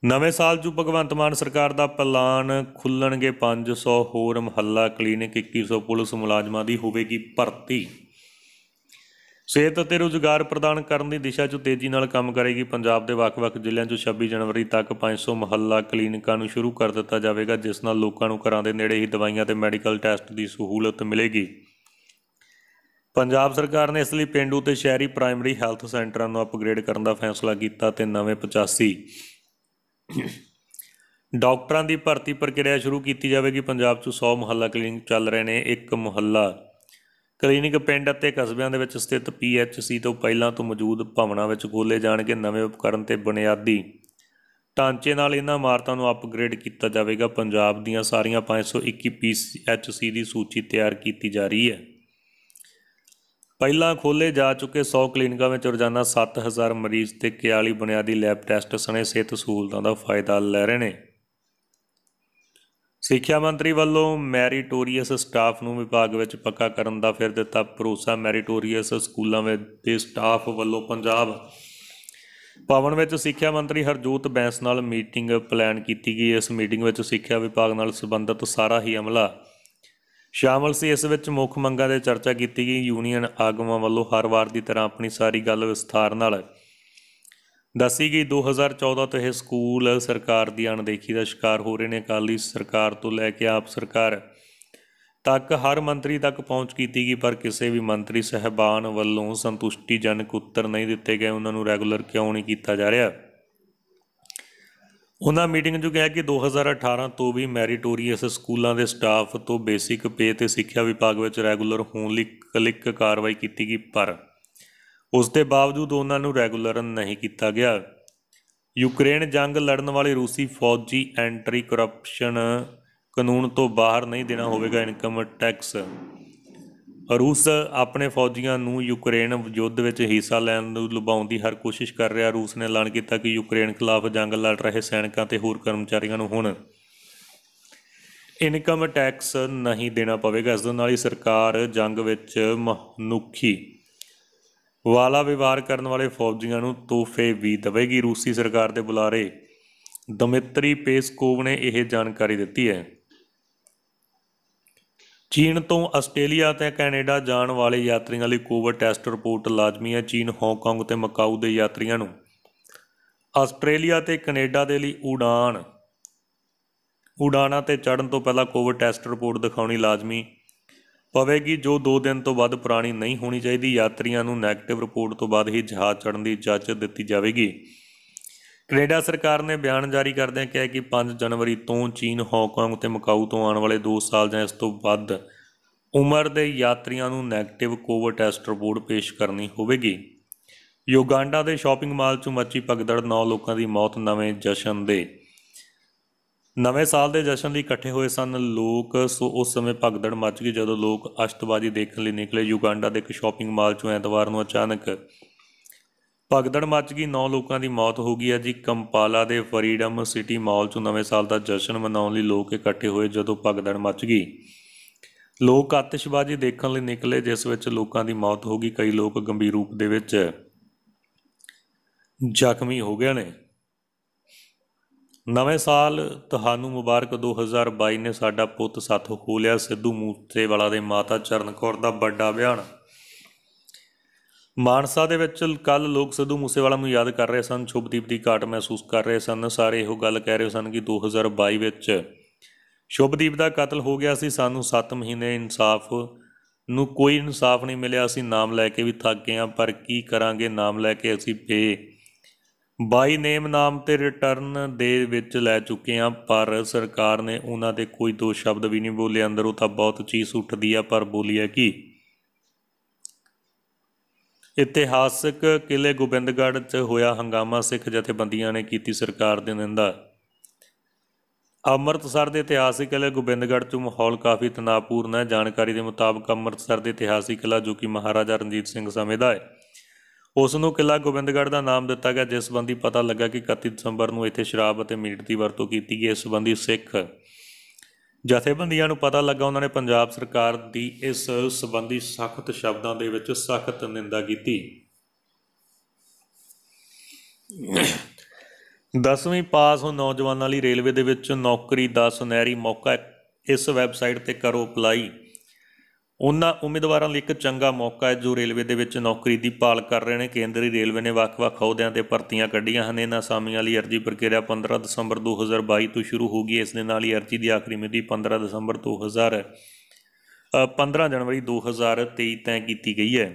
ਨਵੇਂ ਸਾਲ 'ਚ ਭਗਵੰਤ ਮਾਨ ਸਰਕਾਰ ਦਾ ਪਲਾਨ ਖੁੱਲਣਗੇ 500 ਹੋਰ ਮਹੱਲਾ ਕਲੀਨਿਕ 2100 ਪੁਲਿਸ ਮੁਲਾਜ਼ਮਾਂ ਦੀ ਹੋਵੇਗੀ ਭਰਤੀ ਸਿਹਤ ਅਤੇ ਰੋਜ਼ਗਾਰ ਪ੍ਰਦਾਨ ਕਰਨ ਦੀ ਦਿਸ਼ਾ 'ਚ ਤੇਜ਼ੀ ਨਾਲ ਕੰਮ ਕਰੇਗੀ ਪੰਜਾਬ ਦੇ ਵੱਖ-ਵੱਖ ਜ਼ਿਲ੍ਹਿਆਂ 'ਚ 26 ਜਨਵਰੀ ਤੱਕ 500 ਮੁਹੱਲਾ ਕਲੀਨਿਕਾਂ ਨੂੰ ਸ਼ੁਰੂ ਕਰ ਦਿੱਤਾ ਜਾਵੇਗਾ ਜਿਸ ਨਾਲ ਲੋਕਾਂ ਨੂੰ ਘਰਾਂ ਦੇ ਨੇੜੇ ਹੀ ਦਵਾਈਆਂ ਤੇ ਮੈਡੀਕਲ ਟੈਸਟ ਦੀ ਸਹੂਲਤ ਮਿਲੇਗੀ ਪੰਜਾਬ ਸਰਕਾਰ ਨੇ ਇਸ ਲਈ ਪਿੰਡੂ ਤੇ ਸ਼ਹਿਰੀ ਪ੍ਰਾਇਮਰੀ ਹੈਲਥ ਸੈਂਟਰਾਂ ਨੂੰ ਅਪਗ੍ਰੇਡ ਕਰਨ ਦਾ ਫੈਸਲਾ ਕੀਤਾ ਤੇ ਨਵੇਂ 85 ਡਾਕਟਰਾਂ ਦੀ ਭਰਤੀ ਪ੍ਰਕਿਰਿਆ ਸ਼ੁਰੂ ਕੀਤੀ ਜਾਵੇਗੀ ਪੰਜਾਬ 'ਚ 100 ਮੁਹੱਲਾ ਕਲੀਨਿਕ ਚੱਲ ਰਹੇ ਨੇ ਇੱਕ ਮੁਹੱਲਾ ਕਲੀਨਿਕ ਪਿੰਡ ਅਤੇ ਕਸਬਿਆਂ ਦੇ ਵਿੱਚ ਸਥਿਤ ਪੀਐਚਸੀ ਤੋਂ ਪਹਿਲਾਂ ਤੋਂ ਮੌਜੂਦ ਭਵਨਾਂ ਵਿੱਚ ਖੋਲੇ ਜਾਣਗੇ ਨਵੇਂ ਉਪਕਰਨ ਤੇ ਬੁਨਿਆਦੀ ਢਾਂਚੇ ਨਾਲ ਇਹਨਾਂ ਇਮਾਰਤਾਂ ਨੂੰ ਅਪਗ੍ਰੇਡ ਕੀਤਾ ਜਾਵੇਗਾ ਪੰਜਾਬ ਦੀਆਂ ਸਾਰੀਆਂ 521 ਪੀਐਚਸੀ ਦੀ ਸੂਚੀ ਤਿਆਰ ਕੀਤੀ ਜਾ ਰਹੀ ਹੈ ਪਹਿਲਾਂ ਖੋਲੇ ਜਾ ਚੁੱਕੇ 100 ਕਲੀਨਿਕਾਂ ਵਿੱਚ ਰੋਜ਼ਾਨਾ 7000 ਮਰੀਜ਼ ਤੇ 41 ਬੁਨਿਆਦੀ ਲੈਬ ਟੈਸਟ ਸਣੇ ਸਿਹਤ ਸਹੂਲਤਾਂ ਦਾ ਫਾਇਦਾ ਲੈ ਰਹੇ ਨੇ ਸਿੱਖਿਆ ਮੰਤਰੀ ਵੱਲੋਂ ਮੈਰੀਟੋਰੀਅਸ ਸਟਾਫ ਨੂੰ ਵਿਭਾਗ ਵਿੱਚ ਪੱਕਾ ਕਰਨ ਦਾ ਫਿਰ ਦਿੱਤਾ ਭਰੋਸਾ ਮੈਰੀਟੋਰੀਅਸ ਸਕੂਲਾਂ ਵਿੱਚ ਦੇ ਸਟਾਫ ਵੱਲੋਂ ਪੰਜਾਬ ਪਵਨ ਵਿੱਚ ਸਿੱਖਿਆ ਮੰਤਰੀ ਹਰਜੋਤ ਬੈਂਸ ਨਾਲ ਮੀਟਿੰਗ ਪਲਾਨ ਕੀਤੀ ਗਈ ਇਸ ਮੀਟਿੰਗ ਵਿੱਚ ਸਿੱਖਿਆ ਵਿਭਾਗ ਨਾਲ ਸੰਬੰਧਿਤ ਸਾਰਾ ਹੀ ਅਮਲਾ ਸ਼ਾਮਲ ਸੀ ਇਸ ਵਿੱਚ ਮੁੱਖ ਮੰਗਾਂ ਦੇ ਚਰਚਾ ਕੀਤੀ ਗਈ ਯੂਨੀਅਨ ਆਗੂਆਂ ਵੱਲੋਂ ਹਰ ਵਾਰ ਦੀ ਤਰ੍ਹਾਂ ਆਪਣੀ ਸਾਰੀ ਗੱਲ ਵਿਸਥਾਰ ਨਾਲ ਦੱਸੀ ਗਈ 2014 ਤੋਂ ਇਹ ਸਕੂਲ ਸਰਕਾਰ ਦੀ ਅਣਦੇਖੀ ਦਾ ਸ਼ਿਕਾਰ ਹੋ ਰਹੇ ਨੇ ਅਕਾਲੀ ਸਰਕਾਰ ਤੋਂ ਲੈ ਕੇ ਆਪ ਸਰਕਾਰ ਤੱਕ ਹਰ ਮੰਤਰੀ ਤੱਕ ਪਹੁੰਚ ਕੀਤੀ ਗਈ ਪਰ ਕਿਸੇ ਵੀ ਮੰਤਰੀ ਸਹਿਬਾਨ ਵੱਲੋਂ ਸੰਤੁਸ਼ਟੀਜਨਕ ਉੱਤਰ ਨਹੀਂ ਦਿੱਤੇ ਗਏ ਉਹਨਾਂ ਨੂੰ ਰੈਗੂਲਰ ਕਿਉਂ ਨਹੀਂ ਕੀਤਾ ਜਾ ਰਿਹਾ ਉਹਨਾਂ ਮੀਟਿੰਗ 'ਚ ਕਿਹਾ ਕਿ 2018 ਤੋਂ ਵੀ ਮੈਰੀਟੋਰੀਅਸ ਸਕੂਲਾਂ ਦੇ ਸਟਾਫ ਤੋਂ ਬੇਸਿਕ ਪੇ ਤੇ ਸਿੱਖਿਆ ਵਿਭਾਗ ਵਿੱਚ ਰੈਗੂਲਰ ਹੋਣ ਲਈ ਕਲਿੱਕ ਕਾਰਵਾਈ ਕੀਤੀ ਗਈ ਪਰ ਉਸ ਦੇ ਬਾਵਜੂਦ ਉਹਨਾਂ ਨੂੰ ਰੈਗੂਲਰ ਨਹੀਂ ਕੀਤਾ ਗਿਆ ਯੂਕਰੇਨ ਜੰਗ ਲੜਨ ਵਾਲੇ ਰੂਸੀ ਫੌਜੀ ਐਂਟਰੀ ਕਰਪਸ਼ਨ ਕਾਨੂੰਨ ਤੋਂ ਬਾਹਰ ਨਹੀਂ ਦੇਣਾ ਹੋਵੇਗਾ ਇਨਕਮ ਟੈਕਸ ਰੂਸ ਆਪਣੇ ਫੌਜੀਆਂ ਨੂੰ ਯੂਕਰੇਨ ਯੁੱਧ ਵਿੱਚ ਹਿੱਸਾ ਲੈਣ ਨੂੰ ਲੁਭਾਉਣ ਦੀ ਹਰ ਕੋਸ਼ਿਸ਼ ਕਰ ਰਿਹਾ ਰੂਸ ਨੇ ਐਲਾਨ ਕੀਤਾ ਕਿ ਯੂਕਰੇਨ ਖਿਲਾਫ ਜੰਗ ਲੜ ਰਹੇ ਸੈਨਿਕਾਂ ਤੇ ਹੋਰ ਕਰਮਚਾਰੀਆਂ ਨੂੰ ਹੁਣ ਇਨਕਮ ਟੈਕਸ ਨਹੀਂ ਦੇਣਾ ਪਵੇਗਾ ਇਸ ਦੇ ਨਾਲ ਹੀ ਸਰਕਾਰ ਜੰਗ ਵਿੱਚ ਮਨੁੱਖੀ ਵਾਲਾ ਵਿਵਹਾਰ ਕਰਨ ਵਾਲੇ ਫੌਜੀਆਂ ਨੂੰ ਤੋਹਫੇ ਵੀ ਦੇਵੇਗੀ ਰੂਸੀ ਸਰਕਾਰ ਦੇ ਬੁਲਾਰੇ ਦਮਿਤਰੀ ਪੇਸਕੋਵ ਨੇ ਇਹ ਜਾਣਕਾਰੀ ਦਿੱਤੀ ਹੈ ਚੀਨ ਤੋਂ ਆਸਟ੍ਰੇਲੀਆ ਤੇ ਕੈਨੇਡਾ ਜਾਣ ਵਾਲੇ ਯਾਤਰੀਆਂ ਲਈ ਕੋਵਿਡ ਟੈਸਟ ਰਿਪੋਰਟ ਲਾਜ਼ਮੀ ਹੈ ਚੀਨ ਹਾਂਗਕਾਂਗ ਤੇ ਮਕਾਊ ਦੇ ਯਾਤਰੀਆਂ ਨੂੰ ਆਸਟ੍ਰੇਲੀਆ ਤੇ ਕੈਨੇਡਾ ਦੇ ਲਈ ਉਡਾਨ ਉਡਾਨਾਂ ਤੇ ਚੜਨ ਤੋਂ ਪਹਿਲਾਂ ਕੋਵਿਡ ਟੈਸਟ ਰਿਪੋਰਟ ਦਿਖਾਉਣੀ ਲਾਜ਼ਮੀ ਪਵੇਗੀ ਜੋ 2 ਦਿਨ ਤੋਂ ਵੱਧ ਪੁਰਾਣੀ ਨਹੀਂ ਹੋਣੀ ਚਾਹੀਦੀ ਯਾਤਰੀਆਂ ਨੂੰ ਨੈਗੇਟਿਵ ਰਿਪੋਰਟ ਤੋਂ ਬਾਅਦ ਹੀ ਜਹਾਜ਼ ਚੜ੍ਹਨ ਦੀ ਇਜਾਜ਼ਤ ਦਿੱਤੀ ਜਾਵੇਗੀ ਕੈਨੇਡਾ ਸਰਕਾਰ ਨੇ ਬਿਆਨ ਜਾਰੀ ਕਰਦਿਆਂ ਕਿਹਾ ਕਿ 5 ਜਨਵਰੀ ਤੋਂ ਚੀਨ ਹਾਂਗਕਾਂਗ ਤੇ ਮਕਾਊ ਤੋਂ ਆਉਣ ਵਾਲੇ 2 ਸਾਲ ਜਾਂ ਇਸ ਤੋਂ ਵੱਧ ਉਮਰ ਦੇ ਯਾਤਰੀਆਂ ਨੂੰ ਨੈਗੇਟਿਵ ਕੋਵਿਡ ਟੈਸਟ ਰਿਪੋਰਟ ਪੇਸ਼ ਕਰਨੀ ਹੋਵੇਗੀ ਯੋਗਾਂਡਾ ਦੇ ਸ਼ਾਪਿੰਗ ਮਾਲ 'ਚ ਮੱਚੀ ਭਗਦੜ 9 ਲੋਕਾਂ ਦੀ ਮੌਤ ਨਵੇਂ ਜਸ਼ਨ ਦੇ ਨਵੇਂ ਸਾਲ ਦੇ ਜਸ਼ਨ ਲਈ ਇਕੱਠੇ ਹੋਏ ਸਨ ਲੋਕ ਸੋ ਉਸ ਸਮੇਂ ਭਗਦੜ ਮੱਚ ਗਈ ਜਦੋਂ ਲੋਕ ਅਸ਼ਟਵਾਜੀ ਦੇਖਣ ਲਈ ਨਿਕਲੇ ਯੂਗਾਂਡਾ ਦੇ ਇੱਕ ਸ਼ਾਪਿੰਗ ਮਾਲ ਚੋਂ ਐਤਵਾਰ ਨੂੰ ਅਚਾਨਕ ਭਗਦੜ ਮੱਚ ਗਈ 9 ਲੋਕਾਂ ਦੀ ਮੌਤ ਹੋ ਗਈ ਹੈ ਜੀ ਕੰਪਾਲਾ ਦੇ ਫਰੀडम ਸਿਟੀ ਮਾਲ ਚੋਂ ਨਵੇਂ ਸਾਲ ਦਾ ਜਸ਼ਨ ਮਨਾਉਣ ਲਈ ਲੋਕ ਇਕੱਠੇ ਹੋਏ ਜਦੋਂ ਭਗਦੜ ਮੱਚ ਗਈ ਲੋਕ ਆਤਿਸ਼ਬਾਜ਼ੀ ਦੇਖਣ ਲਈ ਨਿਕਲੇ ਜਿਸ ਵਿੱਚ ਲੋਕਾਂ ਦੀ ਮੌਤ ਹੋ ਗਈ ਕਈ ਲੋਕ ਗੰਭੀਰ ਰੂਪ ਦੇ ਵਿੱਚ ਜ਼ਖਮੀ ਹੋ ਗਏ ਨੇ ਨਵੇਂ ਸਾਲ ਤੁਹਾਨੂੰ ਮੁਬਾਰਕ 2022 ਨੇ ਸਾਡਾ ਪੁੱਤ ਸਾਥ ਹੋ ਲਿਆ ਸਿੱਧੂ ਮੂਸੇਵਾਲਾ ਦੇ ਮਾਤਾ ਚਰਨਕੌਰ ਦਾ ਵੱਡਾ ਬਿਆਨ ਮਾਨਸਾ ਦੇ ਵਿੱਚ ਕੱਲ ਲੋਕ ਸਿੱਧੂ ਮੂਸੇਵਾਲਾ ਨੂੰ ਯਾਦ ਕਰ ਰਹੇ ਸਨ ਸ਼ੁਭਦੀਪ ਦੀ ਘਾਟ ਮਹਿਸੂਸ ਕਰ ਰਹੇ ਸਨ ਸਾਰੇ ਇਹੋ ਗੱਲ ਕਹਿ ਰਹੇ ਸਨ ਕਿ 2022 ਵਿੱਚ ਸ਼ੁਭਦੀਪ ਦਾ ਕਤਲ ਹੋ ਗਿਆ ਸੀ ਸਾਨੂੰ 7 ਮਹੀਨੇ ਇਨਸਾਫ ਨੂੰ ਕੋਈ ਇਨਸਾਫ ਨਹੀਂ ਮਿਲਿਆ ਅਸੀਂ ਨਾਮ ਲੈ ਕੇ ਵੀ ਥੱਕ ਗਏ ਆ ਪਰ ਕੀ ਕਰਾਂਗੇ ਨਾਮ ਲੈ ਕੇ ਅਸੀਂ ਫੇ ਬਾਈ ਨੇਮ ਨਾਮ ਤੇ ਰਿਟਰਨ ਦੇ ਵਿੱਚ ਲੈ ਚੁੱਕੇ ਆ ਪਰ ਸਰਕਾਰ ਨੇ ਉਹਨਾਂ ਤੇ ਕੋਈ ਦੋ ਸ਼ਬਦ ਵੀ ਨਹੀਂ ਬੋਲੇ ਅੰਦਰ ਉਹ ਤਾਂ ਬਹੁਤ ਚੀਸ ਉੱਠਦੀ ਆ ਪਰ ਬੋਲੀ ਆ ਕੀ ਇਤਿਹਾਸਕ ਕਿਲੇ ਗੋਬਿੰਦਗੜ੍ਹ 'ਚ ਹੋਇਆ ਹੰਗਾਮਾ ਸਿੱਖ ਜਥੇਬੰਦੀਆਂ ਨੇ ਕੀਤੀ ਸਰਕਾਰ ਦੇ ਨਿੰਦਾ ਅੰਮ੍ਰਿਤਸਰ ਦੇ ਇਤਿਹਾਸਿਕ ਕਿਲੇ ਗੋਬਿੰਦਗੜ੍ਹ 'ਚ ਮਾਹੌਲ ਕਾਫੀ ਤਣਾਅਪੂਰਨ ਹੈ ਜਾਣਕਾਰੀ ਦੇ ਮੁਤਾਬਕ ਅੰਮ੍ਰਿਤਸਰ ਦੇ ਇਤਿਹਾਸਿਕ ਕਿਲਾ ਜੋ ਕਿ ਮਹਾਰਾਜਾ ਰਣਜੀਤ ਸਿੰਘ ਸਮੇਂ ਦਾ ਹੈ ਉਸ ਨੂੰ ਕਿਲਾ ਗੋਬਿੰਦਗੜ੍ਹ ਦਾ ਨਾਮ ਦਿੱਤਾ ਗਿਆ ਜਿਸ ਸੰਬੰਧੀ ਪਤਾ ਲੱਗਾ ਕਿ 31 ਦਸੰਬਰ ਨੂੰ ਇੱਥੇ ਸ਼ਰਾਬ ਅਤੇ ਮੀਟ ਦੀ ਵਰਤੋਂ ਕੀਤੀ ਗਈ ਇਸ ਸੰਬੰਧੀ ਸਿੱਖ ਜਥੇਬੰਦੀਆਂ ਨੂੰ ਪਤਾ ਲੱਗਾ ਉਹਨਾਂ ਨੇ ਪੰਜਾਬ ਸਰਕਾਰ ਦੀ ਇਸ ਸੰਬੰਧੀ ਸਖਤ ਸ਼ਬਦਾਂ ਦੇ ਵਿੱਚ ਸਖਤ ਨਿੰਦਾ ਕੀਤੀ 10ਵੀਂ ਪਾਸ ਹੋ ਨੌਜਵਾਨਾਂ ਲਈ ਰੇਲਵੇ ਦੇ ਵਿੱਚ ਨੌਕਰੀ ਦਾ ਸੁਨਹਿਰੀ ਮੌਕਾ ਇਸ ਵੈਬਸਾਈਟ ਤੇ ਕਰੋ ਅਪਲਾਈ ਉਹਨਾਂ ਉਮੀਦਵਾਰਾਂ ਲਈ ਇੱਕ ਚੰਗਾ ਮੌਕਾ ਹੈ ਜੋ ਰੇਲਵੇ ਦੇ ਵਿੱਚ ਨੌਕਰੀ ਦੀ ਭਾਲ ਕਰ ਰਹੇ ਨੇ ਕੇਂਦਰੀ ਰੇਲਵੇ ਨੇ ਵੱਖ-ਵੱਖ ਅਹੁਦਿਆਂ ਤੇ ਭਰਤੀਆਂ ਕੱਢੀਆਂ ਹਨ ਇਹਨਾਂ ਸਾਮੀਆਂ ਲਈ ਅਰਜ਼ੀ ਪ੍ਰਕਿਰਿਆ 15 ਦਸੰਬਰ 2022 ਤੋਂ ਸ਼ੁਰੂ ਹੋ ਗਈ ਇਸ ਦੇ ਨਾਲ ਹੀ ਅਰਜ਼ੀ ਦੀ ਆਖਰੀ ਮਿਤੀ 15 ਦਸੰਬਰ 2000 15 ਜਨਵਰੀ 2023 ਤੈਅ ਕੀਤੀ ਗਈ ਹੈ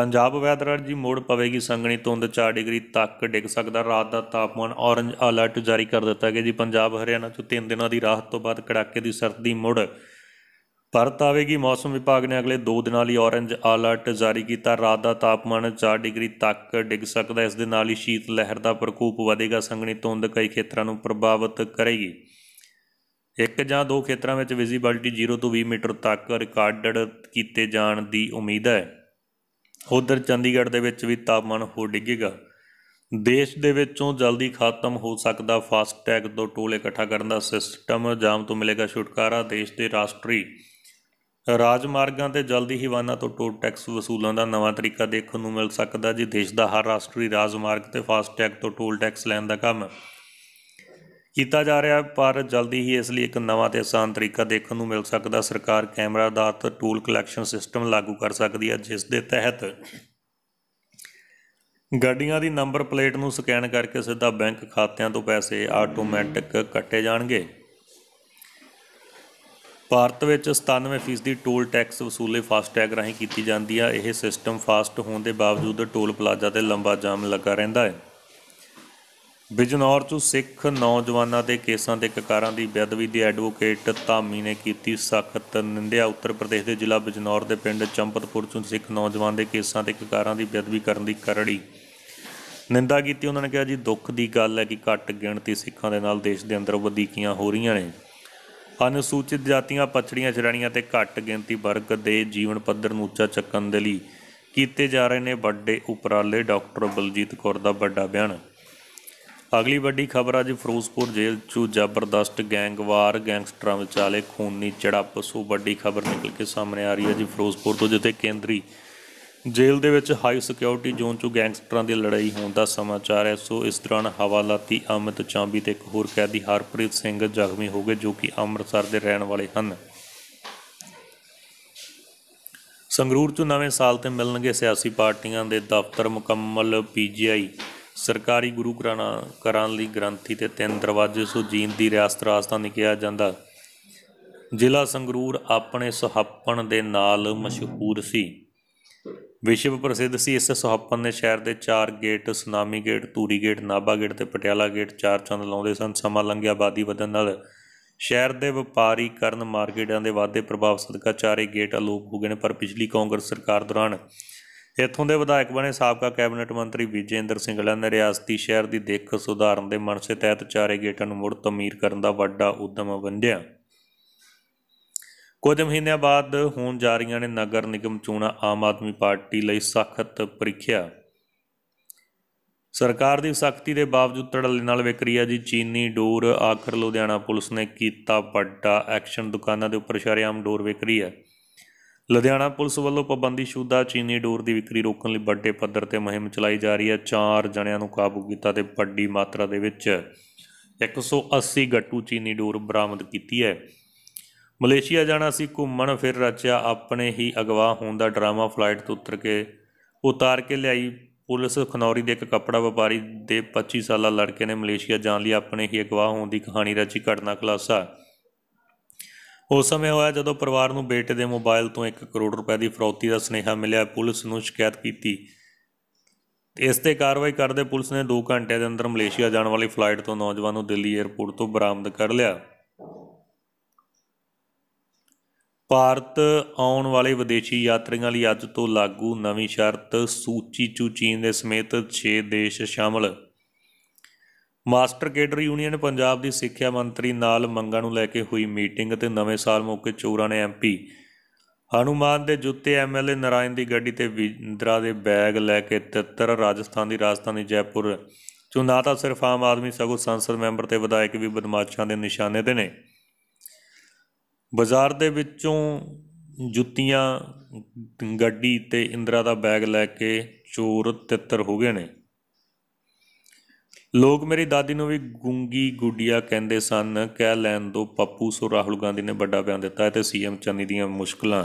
ਪੰਜਾਬ ਵੈਦਰ ਅਰਜ਼ੀ ਮੋੜ ਪਵੇਗੀ ਸੰਗਣੀ ਤੁੰਦ 4 ਡਿਗਰੀ ਤੱਕ ਡਿੱਗ ਸਕਦਾ ਰਾਤ ਦਾ ਤਾਪਮਾਨ ਔਰੰਜ ਅਲਰਟ ਜਾਰੀ ਕਰ ਦਿੱਤਾ ਗਿਆ ਜੀ ਪੰਜਾਬ ਹਰਿਆਣਾ ਚ 3 ਦਿਨਾਂ ਦੀ ਰਾਹਤ ਤੋਂ ਬਾਅਦ ਕੜਾਕੇ ਦੀ ਸਰਦੀ ਮੁੜ ਪਰਤ ਆਵੇਗੀ ਮੌਸਮ ਵਿਭਾਗ ਨੇ ਅਗਲੇ 2 ਦਿਨਾਂ ਲਈ ਔਰੇਂਜ ਅਲਰਟ ਜਾਰੀ ਕੀਤਾ ਰਾਤ ਦਾ ਤਾਪਮਾਨ 4 ਡਿਗਰੀ ਤੱਕ ਡਿੱਗ ਸਕਦਾ ਇਸ ਦੇ ਨਾਲ ਹੀ ਸ਼ੀਤ ਲਹਿਰ ਦਾ ਪ੍ਰਕੋਪ ਵਧੇਗਾ ਸੰਘਣੀ ਧੁੰਦ ਕਈ ਖੇਤਰਾਂ ਨੂੰ ਪ੍ਰਭਾਵਿਤ ਕਰੇਗੀ ਇੱਕ ਜਾਂ ਦੋ ਖੇਤਰਾਂ ਵਿੱਚ ਵਿਜ਼ਿਬਿਲਟੀ 0 ਤੋਂ 20 ਮੀਟਰ ਤੱਕ ਰਿਕਾਰਡਡ ਕੀਤੇ ਜਾਣ ਦੀ ਉਮੀਦ ਹੈ ਉਧਰ ਚੰਡੀਗੜ੍ਹ ਦੇ ਵਿੱਚ ਵੀ ਤਾਪਮਾਨ ਹੋ ਡਿੱਗੇਗਾ ਦੇਸ਼ ਦੇ ਵਿੱਚੋਂ ਜਲਦੀ ਖਤਮ ਹੋ ਸਕਦਾ ਫਾਸਟ ਟੈਗ ਤੋਂ ਟੋਲ ਇਕੱਠਾ ਕਰਨ ਦਾ ਸਿਸਟਮ ਜਾਮ ਤੋਂ ਮਿਲੇਗਾ ਛੁਟਕਾਰਾ ਦੇਸ਼ ਦੇ ਰਾਸ਼ਟਰੀ ਰਾਜਮਾਰਗਾਂ ਤੇ ਜਲਦੀ ਹੀ ਵਾਹਨਾਂ ਤੋਂ ਟੋਲ ਟੈਕਸ ਵਸੂਲਾਂ ਦਾ ਨਵਾਂ ਤਰੀਕਾ ਦੇਖਣ ਨੂੰ ਮਿਲ ਸਕਦਾ ਜੀ ਦੇਸ਼ ਦਾ ਹਰ ਰਾਸ਼ਟਰੀ ਰਾਜਮਾਰਗ ਤੇ ਫਾਸਟ ਟੈਗ ਤੋਂ ਟੋਲ ਟੈਕਸ ਲੈਣ ਦਾ ਕੰਮ ਕੀਤਾ ਜਾ ਰਿਹਾ ਪਰ ਜਲਦੀ ਹੀ ਇਸ ਲਈ ਇੱਕ ਨਵਾਂ ਤੇ ਆਸਾਨ ਤਰੀਕਾ ਦੇਖਣ ਨੂੰ ਮਿਲ ਸਕਦਾ ਸਰਕਾਰ ਕੈਮਰਾ ਆਧਾਰਿਤ ਟੂਲ ਕਲੈਕਸ਼ਨ ਸਿਸਟਮ ਲਾਗੂ ਕਰ ਸਕਦੀ ਹੈ ਜਿਸ ਦੇ ਤਹਿਤ ਗੱਡੀਆਂ ਦੀ ਨੰਬਰ ਪਲੇਟ ਨੂੰ ਸਕੈਨ ਕਰਕੇ ਸਿੱਧਾ ਬੈਂਕ ਖਾਤਿਆਂ ਤੋਂ ਪੈਸੇ ਆਟੋਮੈਟਿਕ ਕੱਟੇ ਜਾਣਗੇ ਭਾਰਤ ਵਿੱਚ 97% ਟੋਲ ਟੈਕਸ ਵਸੂਲੇ ਫਾਸਟੈਗ ਰਾਹੀਂ ਕੀਤੀ ਜਾਂਦੀ ਆ ਇਹ ਸਿਸਟਮ ਫਾਸਟ ਹੋਣ ਦੇ ਬਾਵਜੂਦ ਟੋਲ ਪਲਾਜ਼ਾ ਤੇ ਲੰਬਾ ਜਾਮ ਲੱਗਾ ਰਹਿੰਦਾ ਹੈ ਬਿਜਨੌਰ 'ਚ ਸਿੱਖ ਨੌਜਵਾਨਾਂ ਦੇ ਕੇਸਾਂ ਦੇ ਕਕਾਰਾਂ ਦੀ ਬੇਅਦਬੀ ਦੀ ਐਡਵੋਕੇਟ ਧਾਮੀ ਨੇ ਕੀਤੀ ਸਖਤ ਨਿੰਦਿਆ ਉੱਤਰ ਪ੍ਰਦੇਸ਼ ਦੇ ਜ਼ਿਲ੍ਹਾ ਬਿਜਨੌਰ ਦੇ ਪਿੰਡ ਚੰਪਤਪੁਰ 'ਚ ਸਿੱਖ ਨੌਜਵਾਨ ਦੇ ਕੇਸਾਂ ਤੇ ਕਕਾਰਾਂ ਦੀ ਬੇਅਦਬੀ ਕਰਨ ਦੀ ਕਰੜੀ ਨਿੰਦਾ ਕੀਤੀ ਉਹਨਾਂ ਨੇ ਕਿਹਾ ਜੀ ਦੁੱਖ ਦੀ ਗੱਲ ਹੈ ਕਿ ਘੱਟ ਗਿਣਤੀ ਸਿੱਖਾਂ ਦੇ ਨਾਲ ਦੇਸ਼ ਦੇ ਅੰਦਰ ਵਧੀਕੀਆਂ ਹੋ ਰਹੀਆਂ ਨੇ ਅਨੁਸੂਚਿਤ ਜਾਤੀਆਂ ਪਛੜੀਆਂ ਸ਼੍ਰੇਣੀਆਂ ਤੇ ਘੱਟ ਗਿਣਤੀ ਵਰਗ ਦੇ ਜੀਵਨ ਪੱਧਰ ਨੂੰ ਉੱਚਾ ਚੱਕਣ ਦੇ ਲਈ ਕੀਤੇ ਜਾ ਰਹੇ ਨੇ ਵੱਡੇ ਉਪਰਾਲੇ ਡਾਕਟਰ ਬਲਜੀਤ ਕੌਰ ਦਾ ਵੱਡਾ ਬਿਆਨ ਅਗਲੀ ਵੱਡੀ ਖਬਰ ਅੱਜ ਫਿਰੋਜ਼ਪੁਰ ਜੇਲ੍ਹ 'ਚੋਂ ਜ਼ਬਰਦਸਤ ਗੈਂਗਵਾਰ ਗੈਂਗਸਟਰਾਂ ਵਿਚਾਲੇ ਖੂਨੀ ਝੜਪ ਸੋ ਵੱਡੀ ਖਬਰ ਨਿਕਲ ਕੇ ਸਾਹਮਣੇ ਆ ਰਹੀ ਹੈ ਜੀ ਫਿਰੋਜ਼ਪੁਰ ਤੋਂ ਜਿੱਥੇ ਕੇਂਦਰੀ ਜੇਲ੍ਹ ਦੇ ਵਿੱਚ ਹਾਈ ਸਿਕਿਉਰਿਟੀ ਜ਼ੋਨ 'ਚੋਂ ਗੈਂਗਸਟਰਾਂ ਦੀ ਲੜਾਈ ਹੋਣ ਦਾ ਸਮਾਚਾਰ ਹੈ ਸੋ ਇਸ ਦੌਰਾਨ ਹਵਾਲਾਤੀ ਅਮਿਤ ਚਾਂਬੀ ਤੇ ਇੱਕ ਹੋਰ ਕੈਦੀ ਹਰਪ੍ਰੀਤ ਸਿੰਘ ਜ਼ਖਮੀ ਹੋ ਗਏ ਜੋ ਕਿ ਅੰਮ੍ਰਿਤਸਰ ਦੇ ਰਹਿਣ ਵਾਲੇ ਹਨ ਸੰਗਰੂਰ 'ਚ ਨਵੇਂ ਸਾਲ ਤੇ ਮਿਲਣਗੇ ਸਿਆਸੀ ਪਾਰਟੀਆਂ ਦੇ ਦਫ਼ਤਰ ਮੁਕੰਮਲ ਪੀਜੀਆਈ ਸਰਕਾਰੀ ਗੁਰੂ ਘਰਾਣਾ ਕਰਾਂ ਲਈ ਗ੍ਰੰਥੀ ਤੇ ਤਿੰਨ ਦਰਵਾਜ਼ੇ ਸੋ ਜੀਨ ਦੀ ਰਿਆਸਤ ਰਾਜਧਾਨੀ ਕਿਹਾ ਜਾਂਦਾ ਜ਼ਿਲ੍ਹਾ ਸੰਗਰੂਰ ਆਪਣੇ ਸੁਹੱਪਣ ਦੇ ਨਾਲ ਮਸ਼ਹੂਰ ਸੀ ਵਿਸ਼ਵ ਪ੍ਰਸਿੱਧ ਸੀ ਇਸ 156 ਦੇ ਸ਼ਹਿਰ ਦੇ ਚਾਰ gate Sunami gate Dhuri gate Nabha gate ਤੇ ਪਟਿਆਲਾ ਗੇਟ ਚਾਰ ਚੰਦ ਲਾਉਂਦੇ ਸਨ ਸਮਾਂ ਲੰਘਿਆ ਆਬਾਦੀ ਵਧਣ ਨਾਲ ਸ਼ਹਿਰ ਦੇ ਵਪਾਰੀਕਰਨ ਮਾਰਕੀਟਾਂ ਦੇ ਵਾਧੇ ਪ੍ਰਭਾਵ ਸਦਕਾ ਚਾਰੇ ਗੇਟ ਅਲੋਪ ਹੋ ਗਏ ਨੇ ਪਰ ਪਿਛਲੀ ਕਾਂਗਰਸ ਸਰਕਾਰ ਦੌਰਾਨ ਇੱਥੋਂ ਦੇ ਵਿਧਾਇਕ ਬਣੇ ਸਾਬਕਾ ਕੈਬਨਿਟ ਮੰਤਰੀ ਵਿਜੇਂਦਰ ਸਿੰਘਲਾ ਨੇ ਰਿਆਸਤੀ ਸ਼ਹਿਰ ਦੀ ਦੇਖ ਸੁਧਾਰਨ ਦੇ ਮਨਸੇ ਤਹਿਤ ਚਾਰੇ ਗੇਟਾਂ ਨੂੰ ਮੁੜ ਤਮੀਰ ਕਰਨ ਦਾ ਵੱਡਾ ਉਦਮ ਵੰਡਿਆ ਕੁਝ ਮਹੀਨਿਆਂ ਬਾਅਦ ਹੋਣ ਜਾ ਰਹੀਆਂ ਨੇ ਨਗਰ ਨਿਗਮ ਚੋਣਾਂ ਆਮ ਆਦਮੀ ਪਾਰਟੀ ਲਈ ਸਖਤ ਪ੍ਰੀਖਿਆ ਸਰਕਾਰ ਦੀ ਸਖਤੀ ਦੇ ਬਾਵਜੂਦ ਤੜਲੇ ਨਾਲ ਵਿਕ ਰਹੀ ਹੈ ਜੀ ਚੀਨੀ ਡੋਰ ਆਖਰ ਲੁਧਿਆਣਾ ਪੁਲਿਸ ਨੇ ਕੀਤਾ ਵੱਡਾ ਐਕਸ਼ਨ ਦੁਕਾਨਾਂ ਦੇ ਉੱਪਰ ਸ਼ਰੇਆਮ ਡੋਰ ਵਿਕ ਰਹੀ ਹੈ ਲੁਧਿਆਣਾ ਪੁਲਿਸ ਵੱਲੋਂ ਪਾਬੰਦੀ ਸ਼ੁਦਾ ਚੀਨੀ ਡੋਰ ਦੀ ਵਿਕਰੀ ਰੋਕਣ ਲਈ ਵੱਡੇ ਪੱਧਰ ਤੇ ਮਹਿੰਮ ਚਲਾਈ ਜਾ ਰਹੀ ਹੈ ਚਾਰ ਜਣਿਆਂ ਨੂੰ ਕਾਬੂ ਕੀਤਾ ਤੇ ਵੱਡੀ ਮਾਤਰਾ ਦੇ ਵਿੱਚ 180 ਗੱਟੂ ਚੀਨੀ ਡੋਰ ਬਰਾਮਦ ਕੀਤੀ ਹੈ ਮਲੇਸ਼ੀਆ ਜਾਣਾ ਸੀ ਘੁੰਮਣ ਫਿਰ ਰਚਿਆ ਆਪਣੇ ਹੀ ਅਗਵਾ ਹੋਣ ਦਾ ਡਰਾਮਾ ਫਲਾਈਟ ਤੋਂ ਉਤਰ ਕੇ ਉਤਾਰ ਕੇ ਲਿਆਈ ਪੁਲਿਸ ਖਨੌਰੀ ਦੇ ਇੱਕ ਕੱਪੜਾ ਵਪਾਰੀ ਦੇ 25 ਸਾਲਾ ਲੜਕੇ ਨੇ ਮਲੇਸ਼ੀਆ ਜਾਣ ਲਈ ਆਪਣੇ ਹੀ ਅਗਵਾ ਹੋਣ ਦੀ ਕਹਾਣੀ ਰਚੀ ਘਟਨਾ ਖਲਾਸਾ ਉਸ ਸਮੇਂ ਹੋਇਆ ਜਦੋਂ ਪਰਿਵਾਰ ਨੂੰ ਬੇਟੇ ਦੇ ਮੋਬਾਈਲ ਤੋਂ 1 ਕਰੋੜ ਰੁਪਏ ਦੀ ਫਰੌਤੀ ਦਾ ਸੁਨੇਹਾ ਮਿਲਿਆ ਪੁਲਿਸ ਨੂੰ ਸ਼ਿਕਾਇਤ ਕੀਤੀ ਇਸ ਤੇ ਕਾਰਵਾਈ ਕਰਦੇ ਪੁਲਿਸ ਨੇ 2 ਘੰਟੇ ਦੇ ਅੰਦਰ ਮਲੇਸ਼ੀਆ ਜਾਣ ਵਾਲੀ ਫਲਾਈਟ ਤੋਂ ਨੌਜਵਾਨ ਨੂੰ ਦਿੱਲੀ 에ਅਰਪੋਰਟ ਤੋਂ ਬਰਾਮਦ ਕਰ ਲਿਆ ਭਾਰਤ ਆਉਣ ਵਾਲੇ ਵਿਦੇਸ਼ੀ ਯਾਤਰੀਆਂ ਲਈ ਅੱਜ ਤੋਂ ਲਾਗੂ ਨਵੀਂ ਸ਼ਰਤ ਸੂਚੀ ਚੂ ਚੀਨ ਦੇ ਸਮੇਤ 6 ਦੇਸ਼ ਸ਼ਾਮਲ ਮਾਸਟਰ ਕੇਡਰ ਯੂਨੀਅਨ ਪੰਜਾਬ ਦੀ ਸਿੱਖਿਆ ਮੰਤਰੀ ਨਾਲ ਮੰਗਾਂ ਨੂੰ ਲੈ ਕੇ ਹੋਈ ਮੀਟਿੰਗ ਤੇ ਨਵੇਂ ਸਾਲ ਮੌਕੇ ਚੋਰਾਂ ਨੇ ਐਮਪੀ ਹਨੂਮਾਨ ਦੇ ਜੁੱਤੇ ਐਮਐਲਏ ਨਰਾਇਣ ਦੀ ਗੱਡੀ ਤੇ ਵਿੰਦਰਾ ਦੇ ਬੈਗ ਲੈ ਕੇ ਤਿੱਤਰ ਰਾਜਸਥਾਨ ਦੀ ਰਾਜਧਾਨੀ ਜੈਪੁਰ ਚੋਂ ਨਾ ਤਾਂ ਸਿਰਫ ਆਮ ਆਦਮੀ ਸਗੋਂ ਸੰਸਦ ਮੈਂਬਰ ਤੇ ਵਿਧਾਇਕ ਵੀ ਬਦਮਾਸ਼ਾਂ ਦੇ ਨਿਸ਼ਾਨੇ ਤੇ ਨੇ ਬਾਜ਼ਾਰ ਦੇ ਵਿੱਚੋਂ ਜੁੱਤੀਆਂ ਗੱਡੀ ਤੇ ਇੰਦਰਾ ਦਾ ਬੈਗ ਲੈ ਕੇ ਚੋਰ ਤਿੱਤਰ ਹੋ ਗਏ ਨੇ ਲੋਕ ਮੇਰੀ ਦਾਦੀ ਨੂੰ ਵੀ ਗੁੰਗੀ ਗੁੱਡੀਆ ਕਹਿੰਦੇ ਸਨ ਕਹਿ ਲੈਣ ਦੋ ਪੱਪੂ ਸੋ ਰਾਹੁਲ ਗਾਂਧੀ ਨੇ ਵੱਡਾ ਬਿਆਨ ਦਿੱਤਾ ਤੇ ਸੀਐਮ ਚੰਨੀ ਦੀਆਂ ਮੁਸ਼ਕਲਾਂ